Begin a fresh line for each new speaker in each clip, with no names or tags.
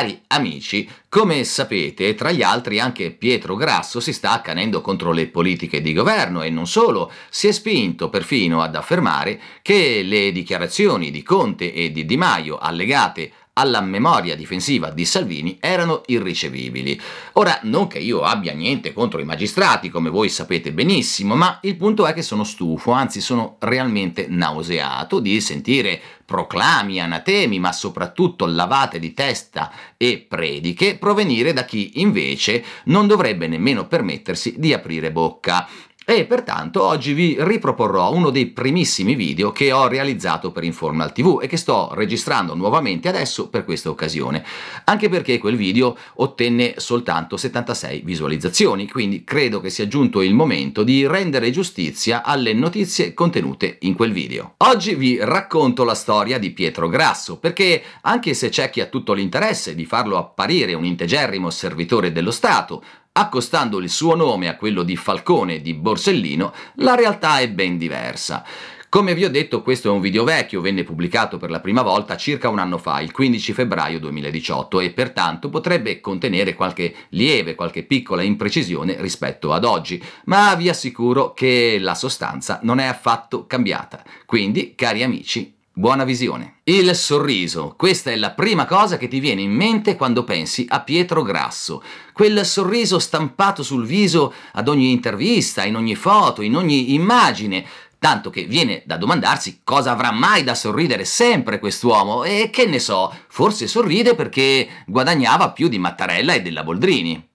Cari amici, come sapete, tra gli altri anche Pietro Grasso si sta accanendo contro le politiche di governo e non solo, si è spinto perfino ad affermare che le dichiarazioni di Conte e di Di Maio allegate alla memoria difensiva di Salvini erano irricevibili. Ora, non che io abbia niente contro i magistrati, come voi sapete benissimo, ma il punto è che sono stufo, anzi sono realmente nauseato di sentire proclami, anatemi, ma soprattutto lavate di testa e prediche provenire da chi invece non dovrebbe nemmeno permettersi di aprire bocca e pertanto oggi vi riproporrò uno dei primissimi video che ho realizzato per Informal TV e che sto registrando nuovamente adesso per questa occasione, anche perché quel video ottenne soltanto 76 visualizzazioni, quindi credo che sia giunto il momento di rendere giustizia alle notizie contenute in quel video. Oggi vi racconto la storia di Pietro Grasso, perché anche se c'è chi ha tutto l'interesse di farlo apparire un integerrimo servitore dello Stato, accostando il suo nome a quello di Falcone di Borsellino, la realtà è ben diversa. Come vi ho detto, questo è un video vecchio, venne pubblicato per la prima volta circa un anno fa, il 15 febbraio 2018, e pertanto potrebbe contenere qualche lieve, qualche piccola imprecisione rispetto ad oggi, ma vi assicuro che la sostanza non è affatto cambiata. Quindi, cari amici, Buona visione. Il sorriso. Questa è la prima cosa che ti viene in mente quando pensi a Pietro Grasso. Quel sorriso stampato sul viso ad ogni intervista, in ogni foto, in ogni immagine. Tanto che viene da domandarsi cosa avrà mai da sorridere sempre quest'uomo e che ne so, forse sorride perché guadagnava più di Mattarella e della Boldrini.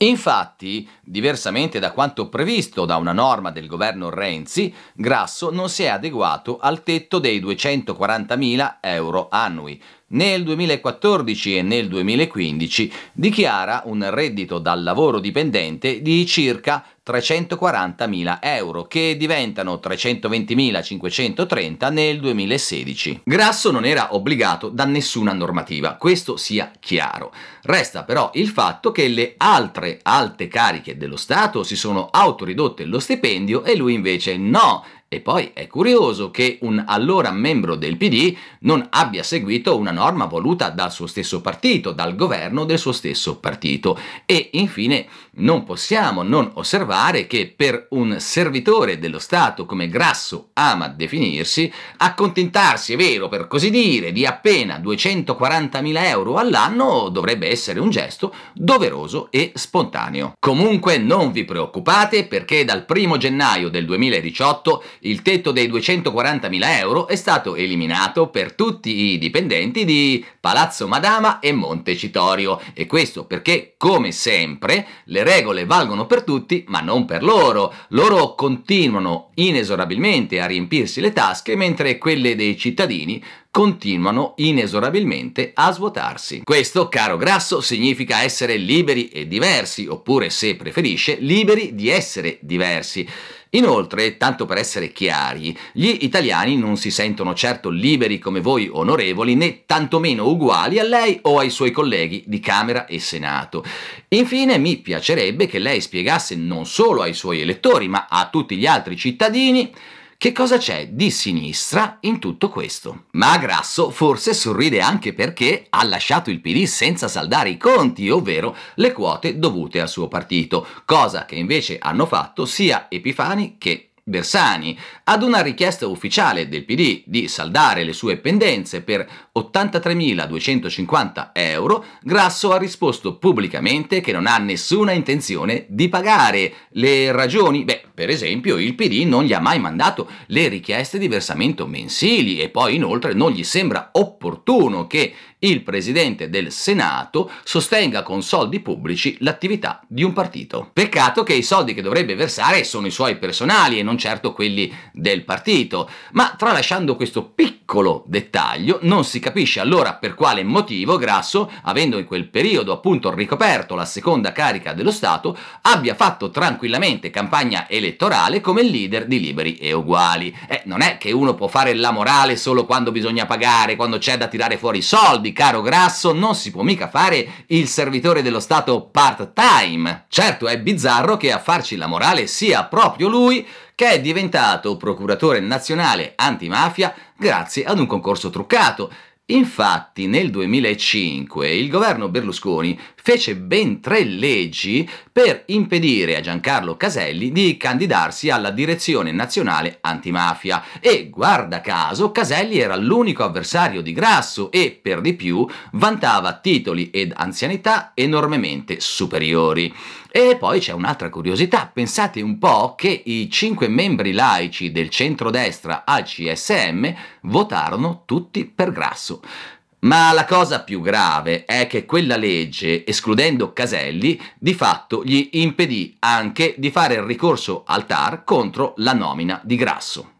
Infatti, diversamente da quanto previsto da una norma del governo Renzi, Grasso non si è adeguato al tetto dei 240.000 euro annui, nel 2014 e nel 2015 dichiara un reddito dal lavoro dipendente di circa 340.000 euro, che diventano 320.530 nel 2016. Grasso non era obbligato da nessuna normativa, questo sia chiaro. Resta però il fatto che le altre alte cariche dello Stato si sono autoridotte lo stipendio e lui invece no, e poi è curioso che un allora membro del PD non abbia seguito una norma voluta dal suo stesso partito, dal governo del suo stesso partito. E infine non possiamo non osservare che per un servitore dello Stato come Grasso ama definirsi, accontentarsi, è vero per così dire, di appena 240.000 euro all'anno dovrebbe essere un gesto doveroso e spontaneo. Comunque non vi preoccupate perché dal 1 gennaio del 2018 il tetto dei 240.000 euro è stato eliminato per tutti i dipendenti di Palazzo Madama e Montecitorio e questo perché come sempre le regole valgono per tutti ma non per loro. Loro continuano inesorabilmente a riempirsi le tasche mentre quelle dei cittadini continuano inesorabilmente a svuotarsi. Questo, caro Grasso, significa essere liberi e diversi, oppure se preferisce, liberi di essere diversi. Inoltre, tanto per essere chiari, gli italiani non si sentono certo liberi come voi onorevoli, né tantomeno uguali a lei o ai suoi colleghi di Camera e Senato. Infine, mi piacerebbe che lei spiegasse non solo ai suoi elettori, ma a tutti gli altri cittadini che cosa c'è di sinistra in tutto questo? Ma Grasso forse sorride anche perché ha lasciato il PD senza saldare i conti, ovvero le quote dovute al suo partito, cosa che invece hanno fatto sia Epifani che Bersani, ad una richiesta ufficiale del PD di saldare le sue pendenze per 83.250 euro, Grasso ha risposto pubblicamente che non ha nessuna intenzione di pagare. Le ragioni? Beh, per esempio il PD non gli ha mai mandato le richieste di versamento mensili e poi inoltre non gli sembra opportuno che il presidente del Senato sostenga con soldi pubblici l'attività di un partito. Peccato che i soldi che dovrebbe versare sono i suoi personali e non certo quelli del partito, ma tralasciando questo piccolo dettaglio non si capisce allora per quale motivo Grasso, avendo in quel periodo appunto ricoperto la seconda carica dello Stato, abbia fatto tranquillamente campagna elettorale come leader di Liberi e Uguali. Eh, non è che uno può fare la morale solo quando bisogna pagare, quando c'è da tirare fuori i soldi, soldi, caro Grasso, non si può mica fare il servitore dello Stato part-time. Certo è bizzarro che a farci la morale sia proprio lui, che è diventato procuratore nazionale antimafia grazie ad un concorso truccato. Infatti nel 2005 il governo Berlusconi fece ben tre leggi per impedire a Giancarlo Caselli di candidarsi alla direzione nazionale antimafia e guarda caso Caselli era l'unico avversario di Grasso e per di più vantava titoli ed anzianità enormemente superiori. E poi c'è un'altra curiosità, pensate un po' che i cinque membri laici del centrodestra al CSM votarono tutti per Grasso. Ma la cosa più grave è che quella legge, escludendo Caselli, di fatto gli impedì anche di fare ricorso al TAR contro la nomina di Grasso.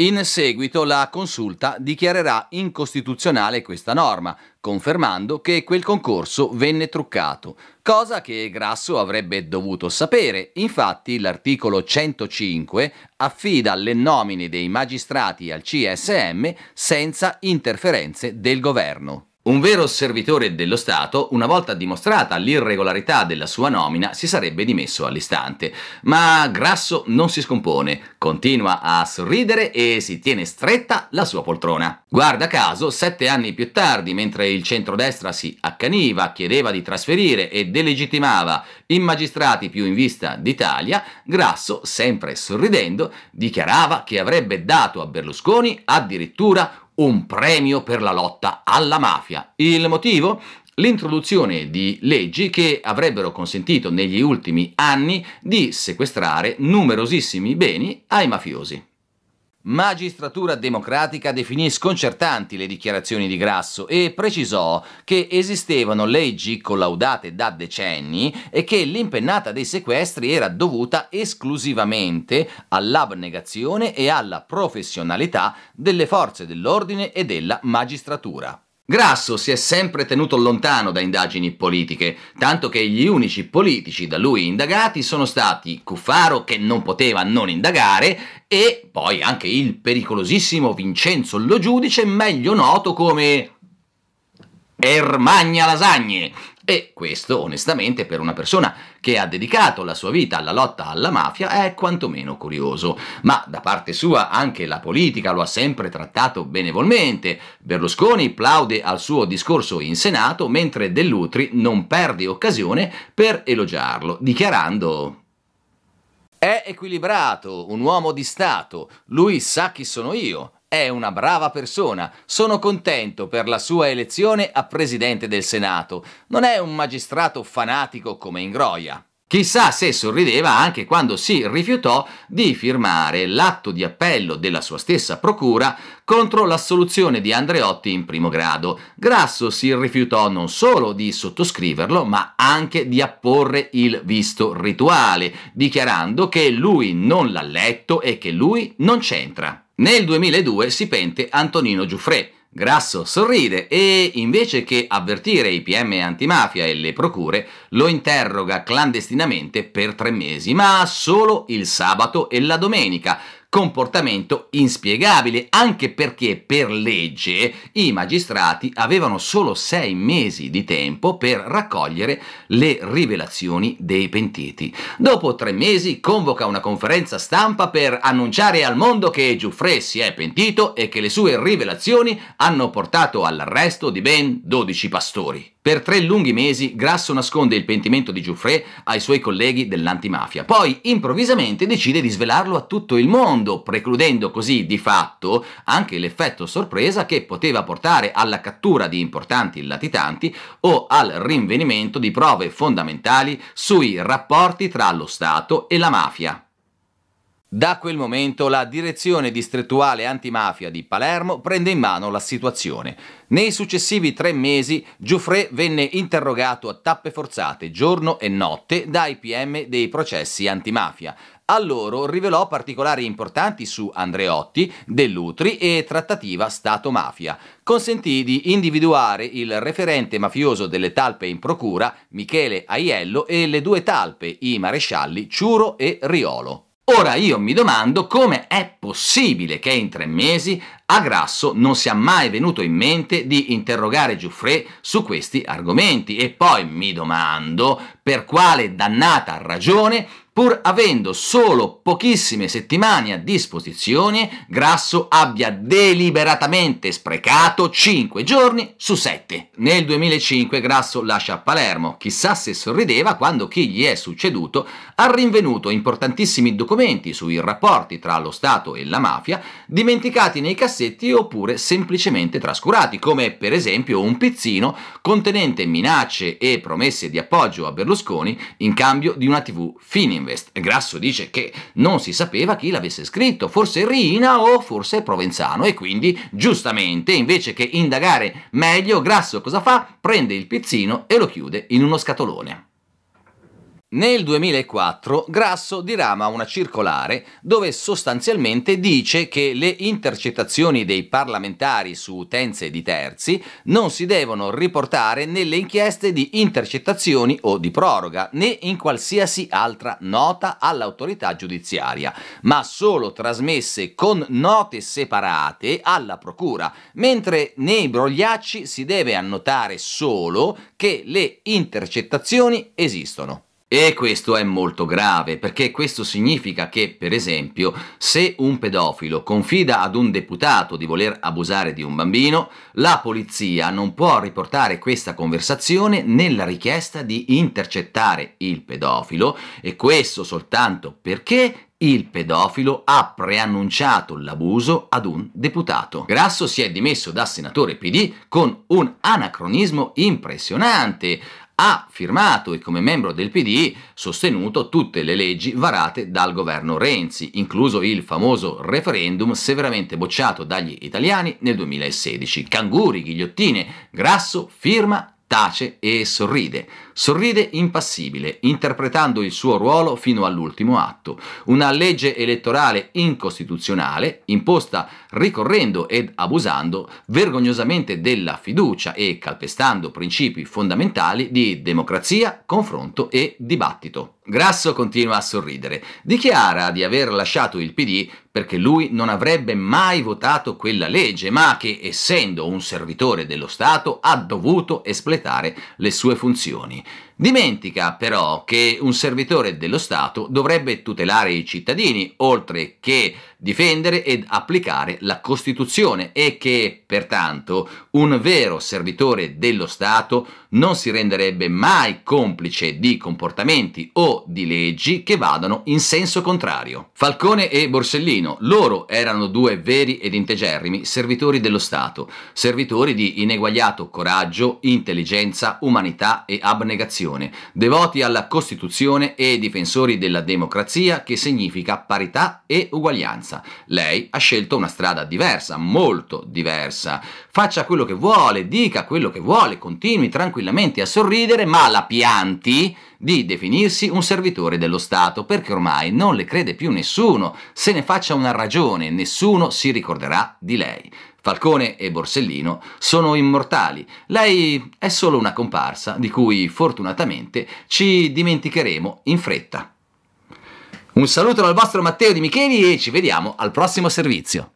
In seguito la consulta dichiarerà incostituzionale questa norma, confermando che quel concorso venne truccato, cosa che Grasso avrebbe dovuto sapere. Infatti l'articolo 105 affida le nomine dei magistrati al CSM senza interferenze del governo. Un vero servitore dello Stato, una volta dimostrata l'irregolarità della sua nomina, si sarebbe dimesso all'istante. Ma Grasso non si scompone, continua a sorridere e si tiene stretta la sua poltrona. Guarda caso, sette anni più tardi, mentre il centrodestra si accaniva, chiedeva di trasferire e delegittimava i magistrati più in vista d'Italia, Grasso, sempre sorridendo, dichiarava che avrebbe dato a Berlusconi addirittura un premio per la lotta alla mafia. Il motivo? L'introduzione di leggi che avrebbero consentito negli ultimi anni di sequestrare numerosissimi beni ai mafiosi. Magistratura democratica definì sconcertanti le dichiarazioni di Grasso e precisò che esistevano leggi collaudate da decenni e che l'impennata dei sequestri era dovuta esclusivamente all'abnegazione e alla professionalità delle forze dell'ordine e della magistratura. Grasso si è sempre tenuto lontano da indagini politiche, tanto che gli unici politici da lui indagati sono stati Cuffaro, che non poteva non indagare, e poi anche il pericolosissimo Vincenzo Lo Giudice, meglio noto come Ermagna Lasagne. E questo, onestamente, per una persona che ha dedicato la sua vita alla lotta alla mafia è quantomeno curioso. Ma da parte sua anche la politica lo ha sempre trattato benevolmente. Berlusconi plaude al suo discorso in Senato, mentre Dell'Utri non perde occasione per elogiarlo, dichiarando è equilibrato, un uomo di Stato, lui sa chi sono io, è una brava persona, sono contento per la sua elezione a presidente del Senato. Non è un magistrato fanatico come Ingroia. Chissà se sorrideva anche quando si rifiutò di firmare l'atto di appello della sua stessa procura contro l'assoluzione di Andreotti in primo grado. Grasso si rifiutò non solo di sottoscriverlo, ma anche di apporre il visto rituale, dichiarando che lui non l'ha letto e che lui non c'entra. Nel 2002 si pente Antonino Giuffrè. Grasso sorride e, invece che avvertire i PM antimafia e le procure, lo interroga clandestinamente per tre mesi, ma solo il sabato e la domenica, comportamento inspiegabile, anche perché per legge i magistrati avevano solo sei mesi di tempo per raccogliere le rivelazioni dei pentiti. Dopo tre mesi convoca una conferenza stampa per annunciare al mondo che Giuffre si è pentito e che le sue rivelazioni hanno portato all'arresto di ben 12 pastori. Per tre lunghi mesi Grasso nasconde il pentimento di Giuffre ai suoi colleghi dell'antimafia, poi improvvisamente decide di svelarlo a tutto il mondo, precludendo così di fatto anche l'effetto sorpresa che poteva portare alla cattura di importanti latitanti o al rinvenimento di prove fondamentali sui rapporti tra lo Stato e la mafia. Da quel momento la direzione distrettuale antimafia di Palermo prende in mano la situazione. Nei successivi tre mesi Giuffre venne interrogato a tappe forzate giorno e notte dai PM dei processi antimafia. A loro rivelò particolari importanti su Andreotti, Dell'Utri e trattativa Stato-mafia. Consentì di individuare il referente mafioso delle talpe in procura, Michele Aiello, e le due talpe, i marescialli Ciuro e Riolo. Ora io mi domando come è possibile che in tre mesi a Grasso non sia mai venuto in mente di interrogare Giuffre su questi argomenti e poi mi domando per quale dannata ragione pur avendo solo pochissime settimane a disposizione, Grasso abbia deliberatamente sprecato 5 giorni su 7. Nel 2005 Grasso lascia Palermo, chissà se sorrideva quando chi gli è succeduto ha rinvenuto importantissimi documenti sui rapporti tra lo Stato e la mafia, dimenticati nei cassetti oppure semplicemente trascurati, come per esempio un pizzino contenente minacce e promesse di appoggio a Berlusconi in cambio di una tv finima. Invest. Grasso dice che non si sapeva chi l'avesse scritto, forse Rina o forse Provenzano e quindi giustamente invece che indagare meglio Grasso cosa fa? Prende il pizzino e lo chiude in uno scatolone. Nel 2004 Grasso dirama una circolare dove sostanzialmente dice che le intercettazioni dei parlamentari su utenze di terzi non si devono riportare nelle inchieste di intercettazioni o di proroga né in qualsiasi altra nota all'autorità giudiziaria, ma solo trasmesse con note separate alla procura, mentre nei brogliacci si deve annotare solo che le intercettazioni esistono. E questo è molto grave, perché questo significa che, per esempio, se un pedofilo confida ad un deputato di voler abusare di un bambino, la polizia non può riportare questa conversazione nella richiesta di intercettare il pedofilo, e questo soltanto perché il pedofilo ha preannunciato l'abuso ad un deputato. Grasso si è dimesso da senatore PD con un anacronismo impressionante ha firmato e come membro del PD sostenuto tutte le leggi varate dal governo Renzi, incluso il famoso referendum severamente bocciato dagli italiani nel 2016. Canguri, ghigliottine, grasso, firma, tace e sorride. Sorride impassibile, interpretando il suo ruolo fino all'ultimo atto. Una legge elettorale incostituzionale, imposta ricorrendo ed abusando vergognosamente della fiducia e calpestando principi fondamentali di democrazia, confronto e dibattito. Grasso continua a sorridere. Dichiara di aver lasciato il PD perché lui non avrebbe mai votato quella legge, ma che, essendo un servitore dello Stato, ha dovuto espletare le sue funzioni. me Dimentica però che un servitore dello Stato dovrebbe tutelare i cittadini, oltre che difendere ed applicare la Costituzione e che, pertanto, un vero servitore dello Stato non si renderebbe mai complice di comportamenti o di leggi che vadano in senso contrario. Falcone e Borsellino, loro erano due veri ed integerrimi servitori dello Stato, servitori di ineguagliato coraggio, intelligenza, umanità e abnegazione Costituzione, devoti alla Costituzione e difensori della democrazia che significa parità e uguaglianza. Lei ha scelto una strada diversa, molto diversa. Faccia quello che vuole, dica quello che vuole, continui tranquillamente a sorridere, ma la pianti di definirsi un servitore dello Stato, perché ormai non le crede più nessuno, se ne faccia una ragione, nessuno si ricorderà di lei. Falcone e Borsellino sono immortali, lei è solo una comparsa di cui fortunatamente ci dimenticheremo in fretta. Un saluto dal vostro Matteo Di Micheli e ci vediamo al prossimo servizio.